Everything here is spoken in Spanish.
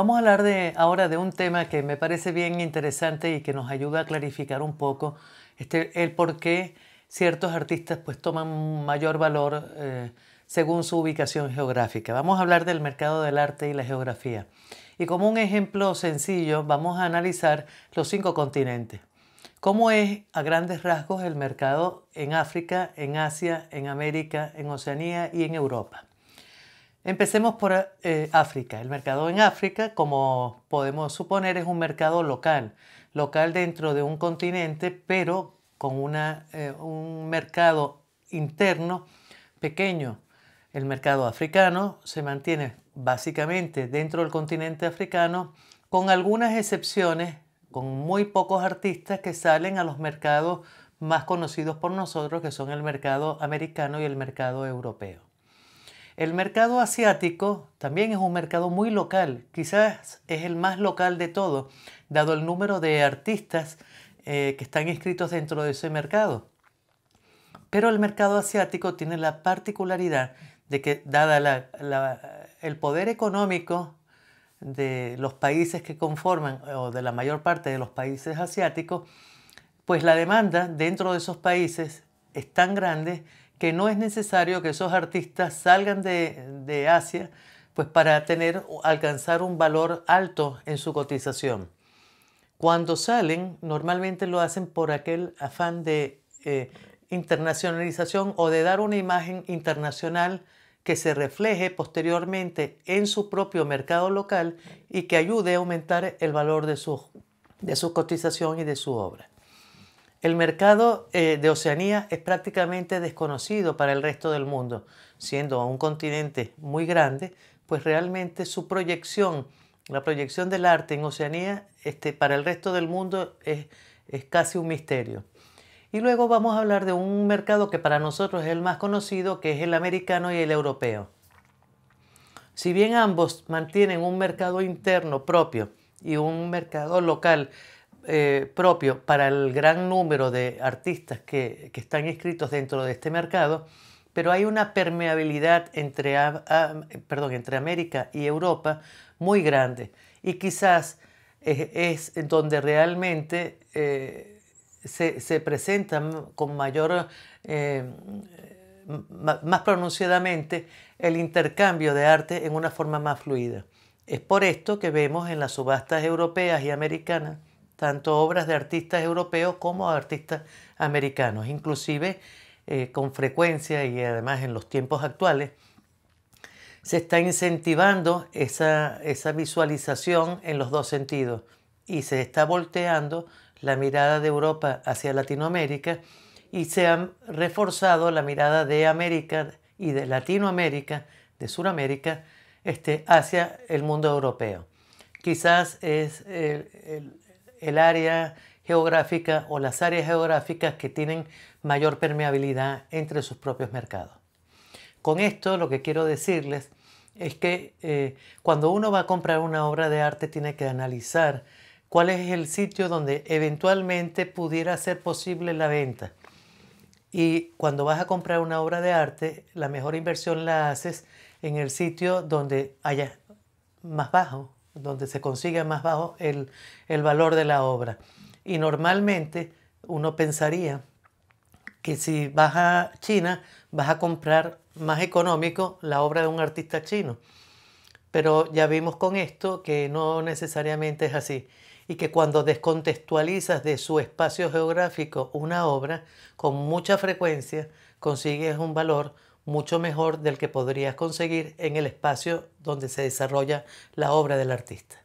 Vamos a hablar de, ahora de un tema que me parece bien interesante y que nos ayuda a clarificar un poco este, el por qué ciertos artistas pues toman mayor valor eh, según su ubicación geográfica. Vamos a hablar del mercado del arte y la geografía. Y como un ejemplo sencillo, vamos a analizar los cinco continentes. ¿Cómo es a grandes rasgos el mercado en África, en Asia, en América, en Oceanía y en Europa? Empecemos por eh, África. El mercado en África, como podemos suponer, es un mercado local, local dentro de un continente, pero con eh, un mercado interno pequeño. El mercado africano se mantiene básicamente dentro del continente africano, con algunas excepciones, con muy pocos artistas que salen a los mercados más conocidos por nosotros, que son el mercado americano y el mercado europeo. El mercado asiático también es un mercado muy local, quizás es el más local de todo, dado el número de artistas eh, que están inscritos dentro de ese mercado. Pero el mercado asiático tiene la particularidad de que, dada el poder económico de los países que conforman, o de la mayor parte de los países asiáticos, pues la demanda dentro de esos países es tan grande que no es necesario que esos artistas salgan de, Asia pues para tener, alcanzar un valor alto en su cotización. Cuando salen, normalmente lo hacen por aquel afán de eh, internacionalización o de dar una imagen internacional que se refleje posteriormente en su propio mercado local y que ayude a aumentar el valor de su, de su cotización y de su obra. El mercado eh, de Oceanía es prácticamente desconocido para el resto del mundo, siendo un continente muy grande, pues realmente su proyección, la proyección del arte en Oceanía este, para el resto del mundo es, es casi un misterio. Y luego vamos a hablar de un mercado que para nosotros es el más conocido, que es el americano y el europeo. Si bien ambos mantienen un mercado interno propio y un mercado local eh, propio para el gran número de artistas que, están inscritos dentro de este mercado, pero hay una permeabilidad entre, perdón, entre América y Europa muy grande y quizás eh, es, donde realmente eh, se, presenta con mayor, más pronunciadamente, el intercambio de arte en una forma más fluida. Es por esto que vemos en las subastas europeas y americanas tanto obras de artistas europeos como artistas americanos. Inclusive eh, con frecuencia y además en los tiempos actuales se está incentivando esa, esa visualización en los dos sentidos y se está volteando la mirada de Europa hacia Latinoamérica y se ha reforzado la mirada de América y de Latinoamérica, de Sudamérica, este, hacia el mundo europeo. Quizás es el, el área geográfica o las áreas geográficas que tienen mayor permeabilidad entre sus propios mercados. Con esto lo que quiero decirles es que eh, cuando uno va a comprar una obra de arte tiene que analizar cuál es el sitio donde eventualmente pudiera ser posible la venta. Y cuando vas a comprar una obra de arte, la mejor inversión la haces en el sitio donde haya más bajo donde se consigue más bajo el, valor de la obra. Y normalmente uno pensaría que si vas a China vas a comprar más económico la obra de un artista chino. Pero ya vimos con esto que no necesariamente es así y que cuando descontextualizas de su espacio geográfico una obra, con mucha frecuencia consigues un valor mucho mejor del que podrías conseguir en el espacio donde se desarrolla la obra del artista.